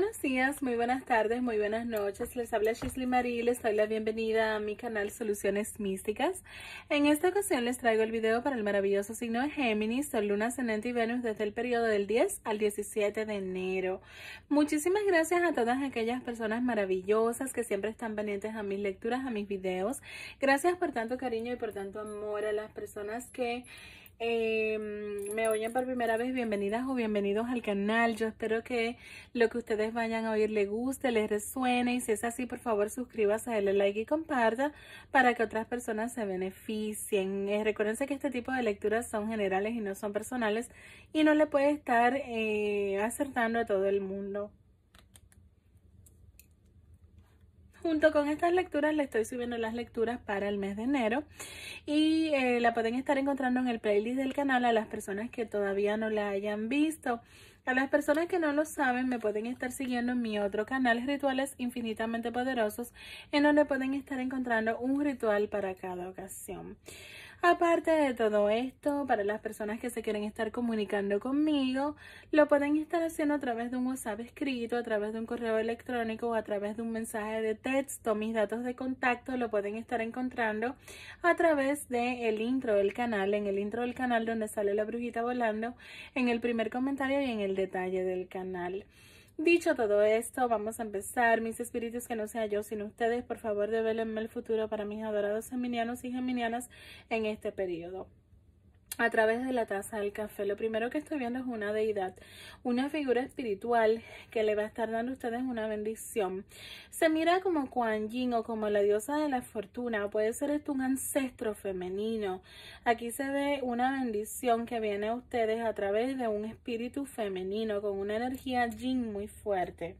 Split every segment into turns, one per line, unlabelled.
buenos días, muy buenas tardes, muy buenas noches. Les habla Shisley Marie les doy la bienvenida a mi canal Soluciones Místicas. En esta ocasión les traigo el video para el maravilloso signo de Géminis, Sol, Luna, ascendente y Venus desde el periodo del 10 al 17 de enero. Muchísimas gracias a todas aquellas personas maravillosas que siempre están pendientes a mis lecturas, a mis videos. Gracias por tanto cariño y por tanto amor a las personas que Em, me oyen por primera vez, bienvenidas o bienvenidos al canal. Yo espero que lo que ustedes vayan a oír les guste, les resuene. Y si es así, por favor, suscríbase, denle like y comparta para que otras personas se beneficien. Eh, que este tipo de lecturas son generales y no son personales y no le puede estar eh, acertando a todo el mundo. Junto con estas lecturas le estoy subiendo las lecturas para el mes de enero y eh, la pueden estar encontrando en el playlist del canal a las personas que todavía no la hayan visto. A las personas que no lo saben me pueden estar siguiendo en mi otro canal, Rituales Infinitamente Poderosos, en donde pueden estar encontrando un ritual para cada ocasión. Aparte de todo esto, para las personas que se quieren estar comunicando conmigo, lo pueden estar haciendo a través de un WhatsApp escrito, a través de un correo electrónico o a través de un mensaje de texto. Mis datos de contacto lo pueden estar encontrando a través del intro del canal, en el intro del canal donde sale la brujita volando, en el primer comentario y en el detalle del canal. Dicho todo esto, vamos a empezar. Mis espíritus, que no sea yo sino ustedes, por favor, develenme el futuro para mis adorados geminianos y geminianas en este periodo a través de la taza del café. Lo primero que estoy viendo es una deidad, una figura espiritual que le va a estar dando a ustedes una bendición. Se mira como Kuan Yin o como la diosa de la fortuna. Puede ser esto un ancestro femenino. Aquí se ve una bendición que viene a ustedes a través de un espíritu femenino con una energía Yin muy fuerte.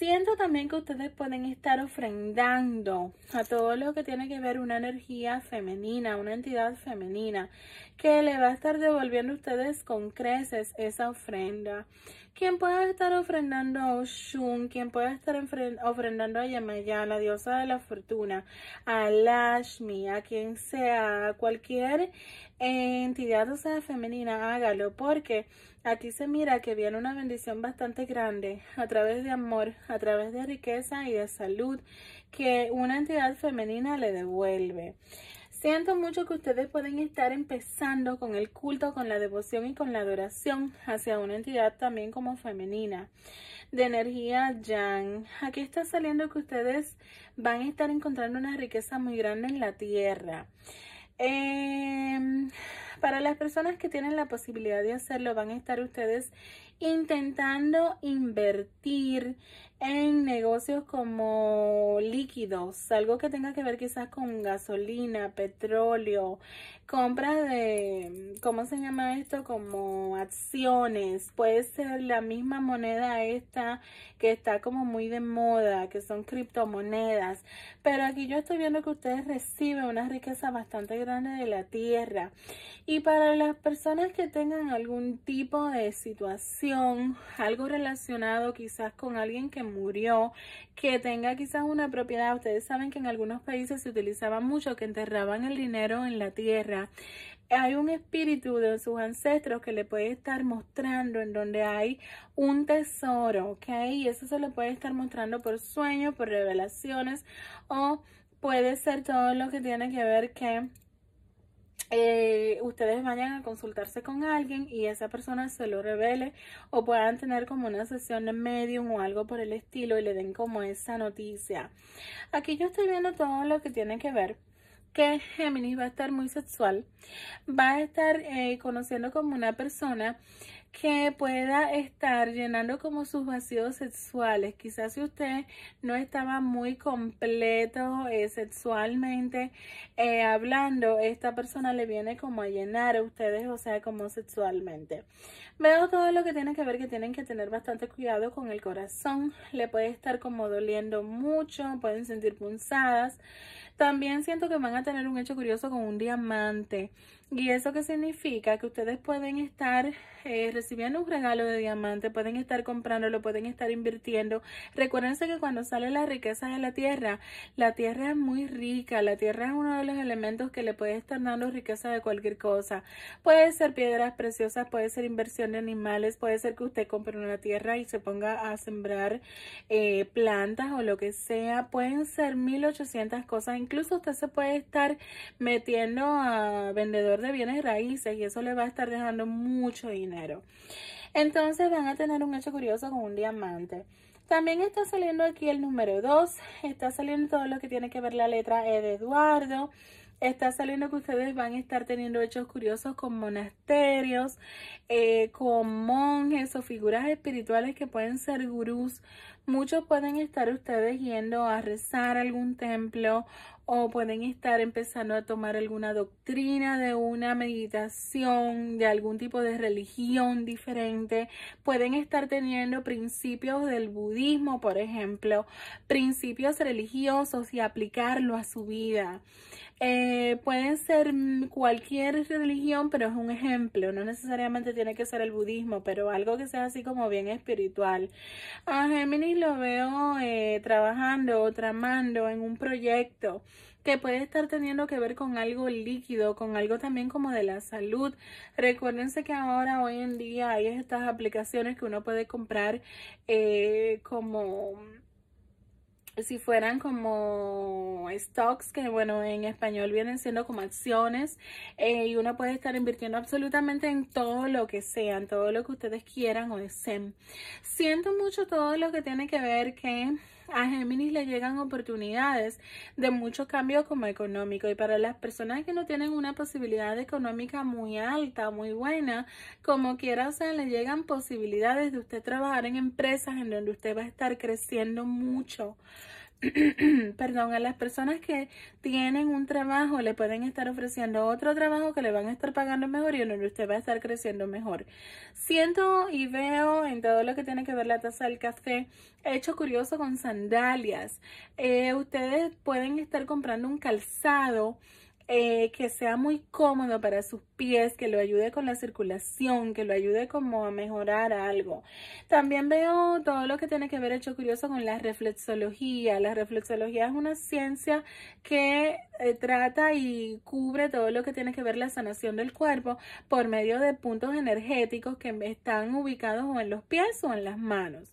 Siento también que ustedes pueden estar ofrendando a todo lo que tiene que ver una energía femenina, una entidad femenina, que le va a estar devolviendo a ustedes con creces esa ofrenda quien pueda estar ofrendando a Oshun, quien pueda estar ofrendando a Yamaya, la diosa de la fortuna, a Lashmi, a quien sea, a cualquier entidad o sea femenina, hágalo, porque aquí se mira que viene una bendición bastante grande a través de amor, a través de riqueza y de salud que una entidad femenina le devuelve. Siento mucho que ustedes pueden estar empezando con el culto, con la devoción y con la adoración hacia una entidad también como femenina de energía yang. Aquí está saliendo que ustedes van a estar encontrando una riqueza muy grande en la tierra. Em, para las personas que tienen la posibilidad de hacerlo, van a estar ustedes intentando invertir en negocios como líquidos, algo que tenga que ver quizás con gasolina, petróleo, compras de, ¿cómo se llama esto? Como acciones, puede ser la misma moneda esta que está como muy de moda, que son criptomonedas, pero aquí yo estoy viendo que ustedes reciben una riqueza bastante grande de la tierra y para las personas que tengan algún tipo de situación, algo relacionado quizás con alguien que murió, que tenga quizás una propiedad. Ustedes saben que en algunos países se utilizaba mucho que enterraban el dinero en la tierra. Hay un espíritu de sus ancestros que le puede estar mostrando en donde hay un tesoro, ¿ok? Y eso se lo puede estar mostrando por sueños, por revelaciones o puede ser todo lo que tiene que ver que eh, ustedes vayan a consultarse con alguien y esa persona se lo revele o puedan tener como una sesión de medium o algo por el estilo y le den como esa noticia. Aquí yo estoy viendo todo lo que tiene que ver que Géminis va a estar muy sexual, va a estar eh, conociendo como una persona que pueda estar llenando como sus vacíos sexuales. Quizás si usted no estaba muy completo eh, sexualmente eh, hablando, esta persona le viene como a llenar a ustedes, o sea, como sexualmente. Veo todo lo que tiene que ver que tienen que tener bastante cuidado con el corazón. Le puede estar como doliendo mucho, pueden sentir punzadas. También siento que van a tener un hecho curioso con un diamante. Y eso que significa que ustedes pueden estar eh, recibiendo un regalo de diamante, pueden estar comprándolo, pueden estar invirtiendo. Recuérdense que cuando sale la riqueza de la tierra, la tierra es muy rica, la tierra es uno de los elementos que le puede estar dando riqueza de cualquier cosa. Puede ser piedras preciosas, puede ser inversión de animales, puede ser que usted compre una tierra y se ponga a sembrar eh, plantas o lo que sea. Pueden ser 1800 cosas, incluso usted se puede estar metiendo a vendedor de bienes raíces y eso le va a estar dejando mucho dinero. Entonces van a tener un hecho curioso con un diamante. También está saliendo aquí el número 2, está saliendo todo lo que tiene que ver la letra E de Eduardo, está saliendo que ustedes van a estar teniendo hechos curiosos con monasterios, eh, con monjes o figuras espirituales que pueden ser gurús. Muchos pueden estar ustedes yendo a rezar algún templo o pueden estar empezando a tomar alguna doctrina de una meditación, de algún tipo de religión diferente. Pueden estar teniendo principios del budismo, por ejemplo, principios religiosos y aplicarlo a su vida. Eh, pueden ser cualquier religión, pero es un ejemplo. No necesariamente tiene que ser el budismo, pero algo que sea así como bien espiritual. A Géminis lo veo eh, trabajando o tramando en un proyecto que puede estar teniendo que ver con algo líquido, con algo también como de la salud. Recuérdense que ahora, hoy en día, hay estas aplicaciones que uno puede comprar eh, como si fueran como stocks, que bueno, en español vienen siendo como acciones, eh, y uno puede estar invirtiendo absolutamente en todo lo que sean, todo lo que ustedes quieran o deseen. Siento mucho todo lo que tiene que ver que a Géminis le llegan oportunidades de mucho cambio como económico y para las personas que no tienen una posibilidad económica muy alta, muy buena, como quiera, o sea, le llegan posibilidades de usted trabajar en empresas en donde usted va a estar creciendo mucho. perdón, a las personas que tienen un trabajo le pueden estar ofreciendo otro trabajo que le van a estar pagando mejor y en donde usted va a estar creciendo mejor. Siento y veo en todo lo que tiene que ver la taza del café, hecho curioso con sandalias. Eh, ustedes pueden estar comprando un calzado eh, que sea muy cómodo para sus pies, que lo ayude con la circulación, que lo ayude como a mejorar algo. También veo todo lo que tiene que ver hecho curioso con la reflexología. La reflexología es una ciencia que eh, trata y cubre todo lo que tiene que ver la sanación del cuerpo por medio de puntos energéticos que están ubicados en los pies o en las manos.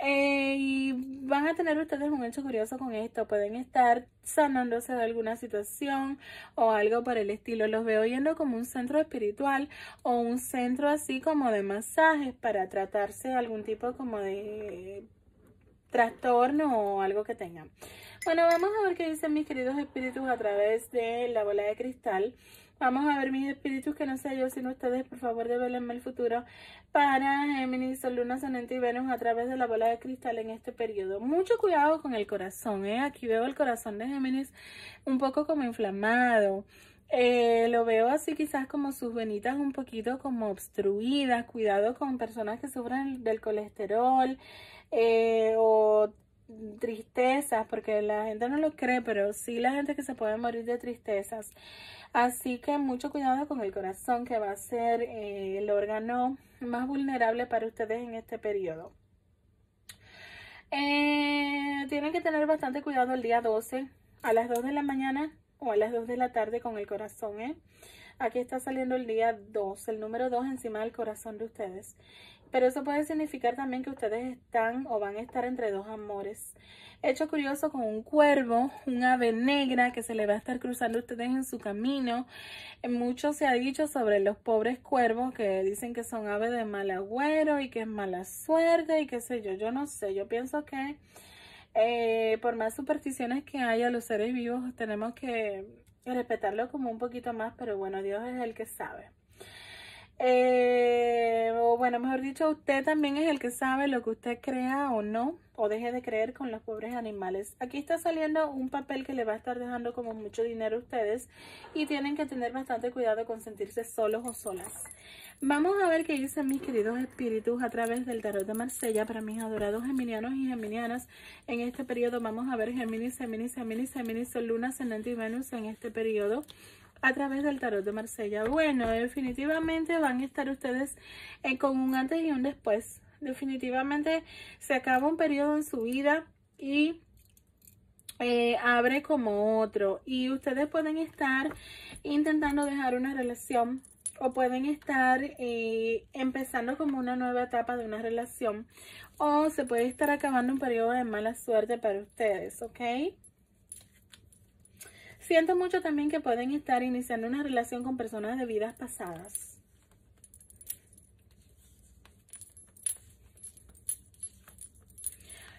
Eh, y van a tener ustedes un hecho curioso con esto. Pueden estar sanándose de alguna situación o algo por el estilo. Los veo yendo como un centro espiritual o un centro así como de masajes para tratarse de algún tipo como de trastorno o algo que tengan. Bueno, vamos a ver qué dicen mis queridos espíritus a través de la bola de cristal. Vamos a ver mis espíritus que no sé yo, sino ustedes, por favor, verme el futuro para Géminis, Sol, Luna, Sonente y Venus a través de la bola de cristal en este periodo. Mucho cuidado con el corazón, ¿eh? Aquí veo el corazón de Géminis un poco como inflamado. Eh, lo veo así quizás como sus venitas un poquito como obstruidas. Cuidado con personas que sufren del colesterol eh, o tristezas, porque la gente no lo cree, pero sí la gente que se puede morir de tristezas. Así que mucho cuidado con el corazón, que va a ser eh, el órgano más vulnerable para ustedes en este periodo. Eh, tienen que tener bastante cuidado el día 12 a las 2 de la mañana o a las 2 de la tarde con el corazón. ¿eh? Aquí está saliendo el día 2, el número 2 encima del corazón de ustedes. Pero eso puede significar también que ustedes están o van a estar entre dos amores. Hecho curioso con un cuervo, un ave negra que se le va a estar cruzando a ustedes en su camino. Eh, mucho se ha dicho sobre los pobres cuervos que dicen que son aves de mal agüero y que es mala suerte y qué sé yo. Yo no sé, yo pienso que eh, por más supersticiones que haya los seres vivos tenemos que respetarlo como un poquito más, pero bueno, Dios es el que sabe. Eh, bueno, mejor dicho, usted también es el que sabe lo que usted crea o no, o deje de creer con los pobres animales. Aquí está saliendo un papel que le va a estar dejando como mucho dinero a ustedes y tienen que tener bastante cuidado con sentirse solos o solas. Vamos a ver qué dicen mis queridos espíritus a través del tarot de Marsella para mis adorados geminianos y geminianas. En este periodo vamos a ver gemini, Géminis, Géminis, sol, Luna, Ascendente y Venus en este periodo a través del tarot de Marsella. Bueno, definitivamente van a estar ustedes eh, con un antes y un después. Definitivamente se acaba un periodo en su vida y eh, abre como otro. Y ustedes pueden estar intentando dejar una relación o pueden estar eh, empezando como una nueva etapa de una relación o se puede estar acabando un periodo de mala suerte para ustedes, ¿ok? Siento mucho también que pueden estar iniciando una relación con personas de vidas pasadas.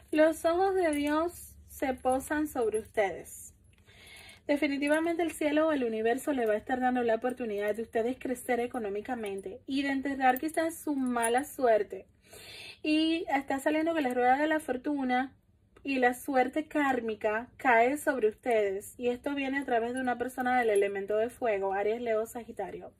Los ojos de Dios se posan sobre ustedes. Definitivamente el cielo o el universo le va a estar dando la oportunidad de ustedes crecer económicamente y de enterrar quizás su mala suerte. Y está saliendo que la rueda de la fortuna y la suerte kármica cae sobre ustedes. Y esto viene a través de una persona del elemento de fuego, Aries, Leo, Sagitario.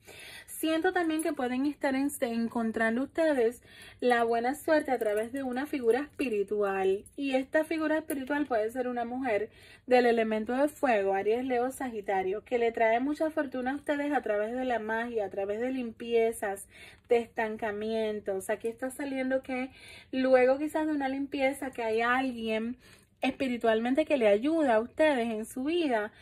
Siento también que pueden estar encontrando ustedes la buena suerte a través de una figura espiritual. Y esta figura espiritual puede ser una mujer del elemento de fuego, Aries, Leo, Sagitario, que le trae mucha fortuna a ustedes a través de la magia, a través de limpiezas, de estancamientos. Aquí está saliendo que luego quizás de una limpieza que hay alguien espiritualmente que le ayuda a ustedes en su vida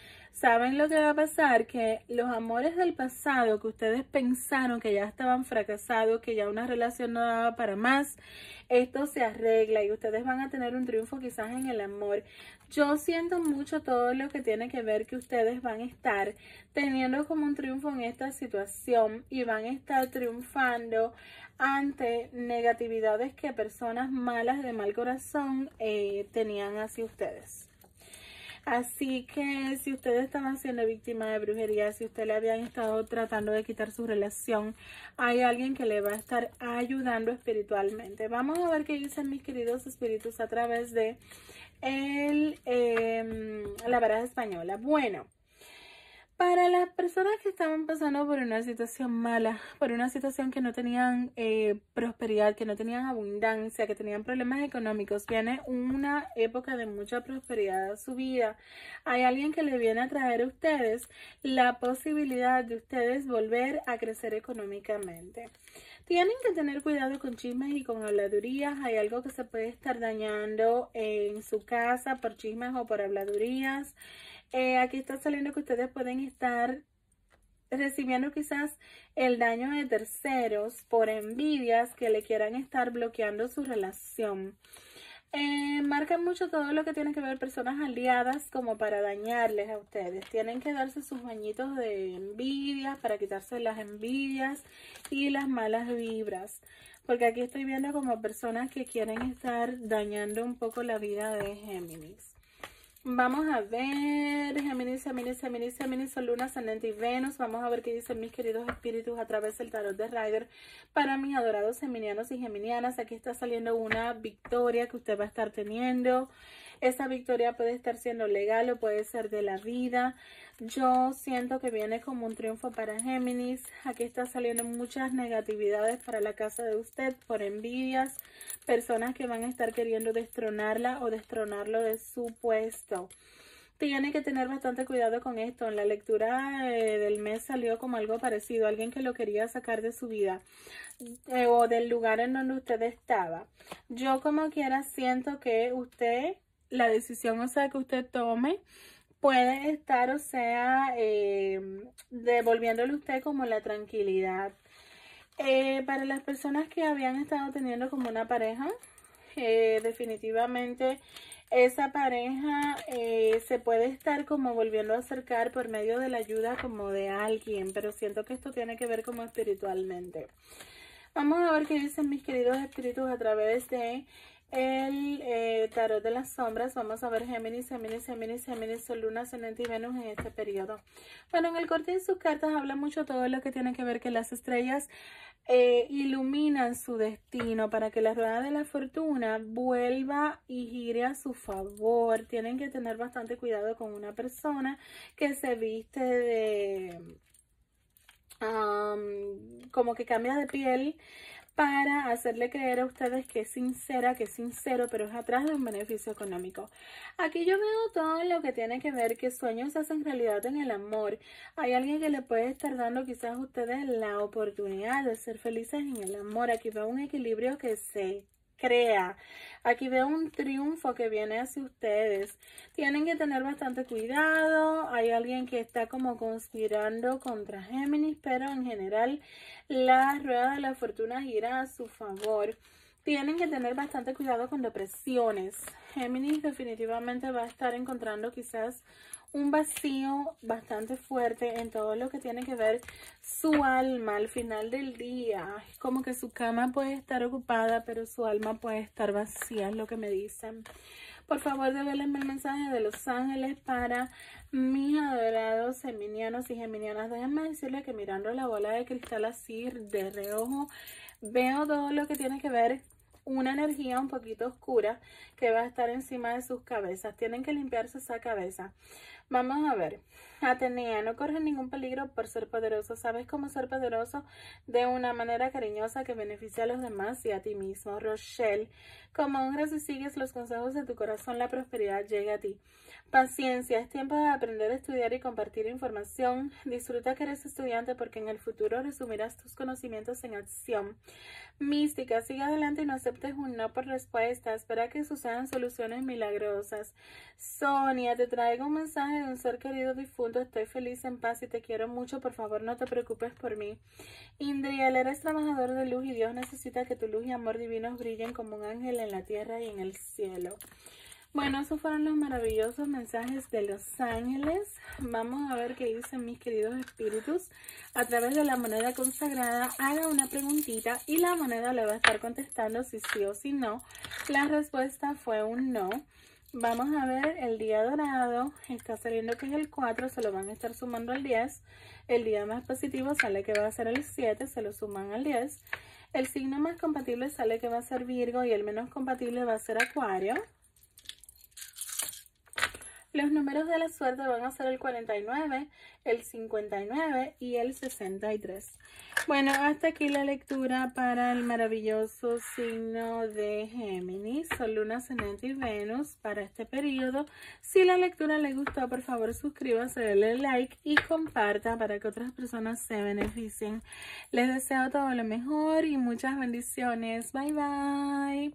¿Saben lo que va a pasar? Que los amores del pasado que ustedes pensaron que ya estaban fracasados, que ya una relación no daba para más, esto se arregla y ustedes van a tener un triunfo quizás en el amor. Yo siento mucho todo lo que tiene que ver que ustedes van a estar teniendo como un triunfo en esta situación y van a estar triunfando ante negatividades que personas malas de mal corazón eh, tenían hacia ustedes. Así que si ustedes estaban siendo víctima de brujería, si ustedes le habían estado tratando de quitar su relación, hay alguien que le va a estar ayudando espiritualmente. Vamos a ver qué dicen mis queridos espíritus a través de el, em, la baraja española. Bueno, para las personas que estaban pasando por una situación mala, por una situación que no tenían eh, prosperidad, que no tenían abundancia, que tenían problemas económicos, viene una época de mucha prosperidad a su vida. Hay alguien que le viene a traer a ustedes la posibilidad de ustedes volver a crecer económicamente. Tienen que tener cuidado con chismes y con habladurías. Hay algo que se puede estar dañando en su casa por chismes o por habladurías. Eh, aquí está saliendo que ustedes pueden estar recibiendo quizás el daño de terceros por envidias que le quieran estar bloqueando su relación. Eh, marcan mucho todo lo que tiene que ver personas aliadas como para dañarles a ustedes. Tienen que darse sus bañitos de envidias para quitarse las envidias y las malas vibras. Porque aquí estoy viendo como personas que quieren estar dañando un poco la vida de Géminis. Vamos a ver, Géminis, Géminis, Géminis, Géminis, Luna, Ascendente y Venus. Vamos a ver qué dicen mis queridos espíritus a través del tarot de Rider. Para mis adorados geminianos y geminianas, aquí está saliendo una victoria que usted va a estar teniendo. Esa victoria puede estar siendo legal o puede ser de la vida. Yo siento que viene como un triunfo para Géminis. Aquí está saliendo muchas negatividades para la casa de usted por envidias, personas que van a estar queriendo destronarla o destronarlo de su puesto tiene que tener bastante cuidado con esto. En la lectura eh, del mes salió como algo parecido, alguien que lo quería sacar de su vida eh, o del lugar en donde usted estaba. Yo como quiera siento que usted la decisión, o sea, que usted tome puede estar, o sea, em, devolviéndole usted como la tranquilidad. Eh, para las personas que habían estado teniendo como una pareja, eh, definitivamente esa pareja eh, se puede estar como volviendo a acercar por medio de la ayuda como de alguien, pero siento que esto tiene que ver como espiritualmente. Vamos a ver qué dicen mis queridos espíritus a través de el eh, tarot de las sombras. Vamos a ver Géminis, Géminis, Géminis, Géminis, Sol, Luna, Ascendente y Venus en este periodo. Bueno, en el corte de sus cartas habla mucho todo lo que tiene que ver que las estrellas eh, iluminan su destino para que la rueda de la fortuna vuelva y gire a su favor. Tienen que tener bastante cuidado con una persona que se viste de... como que cambia de piel para hacerle creer a ustedes que es sincera, que es sincero, pero es atrás de un beneficio económico. Aquí yo veo todo lo que tiene que ver que sueños se hacen realidad en el amor. Hay alguien que le puede estar dando quizás a ustedes la oportunidad de ser felices en el amor. Aquí va un equilibrio que se crea. Aquí veo un triunfo que viene hacia ustedes. Tienen que tener bastante cuidado. Hay alguien que está como conspirando contra Géminis, pero en general la rueda de la fortuna gira a su favor. Tienen que tener bastante cuidado con depresiones. Géminis definitivamente va a estar encontrando quizás un vacío bastante fuerte en todo lo que tiene que ver su alma al final del día. como que su cama puede estar ocupada, pero su alma puede estar vacía, es lo que me dicen. Por favor, déjenme el mensaje de Los Ángeles para mis adorados geminianos y geminianas. Déjenme decirles que mirando la bola de cristal así de reojo, veo todo lo que tiene que ver una energía un poquito oscura que va a estar encima de sus cabezas. Tienen que limpiarse esa cabeza. Vamos a ver. Atenea, no corres ningún peligro por ser poderoso. Sabes cómo ser poderoso de una manera cariñosa que beneficia a los demás y a ti mismo. Rochelle, como un si sigues los consejos de tu corazón, la prosperidad llega a ti. Paciencia, es tiempo de aprender a estudiar y compartir información. Disfruta que eres estudiante porque en el futuro resumirás tus conocimientos en acción. Mística, sigue adelante y no aceptes un no por respuesta. Espera que sucedan soluciones milagrosas. Sonia, te traigo un mensaje de un ser querido difuso Estoy feliz, en paz y te quiero mucho. Por favor, no te preocupes por mí. Indriel, eres trabajador de luz y Dios necesita que tu luz y amor divinos brillen como un ángel en la tierra y en el cielo. Bueno, esos fueron los maravillosos mensajes de los ángeles. Vamos a ver qué dicen mis queridos espíritus. A través de la moneda consagrada, haga una preguntita y la moneda le va a estar contestando si sí o si no. La respuesta fue un no. Vamos a ver el día dorado, está saliendo que es el 4, se lo van a estar sumando al 10. El día más positivo sale que va a ser el 7, se lo suman al 10. El signo más compatible sale que va a ser Virgo y el menos compatible va a ser Acuario. Los números de la suerte van a ser el 49, el 59 y el 63. Bueno, hasta aquí la lectura para el maravilloso signo de Géminis, Sol, Luna, Cenete y Venus para este periodo. Si la lectura le gustó, por favor suscríbase, denle like y comparta para que otras personas se beneficien. Les deseo todo lo mejor y muchas bendiciones. Bye, bye.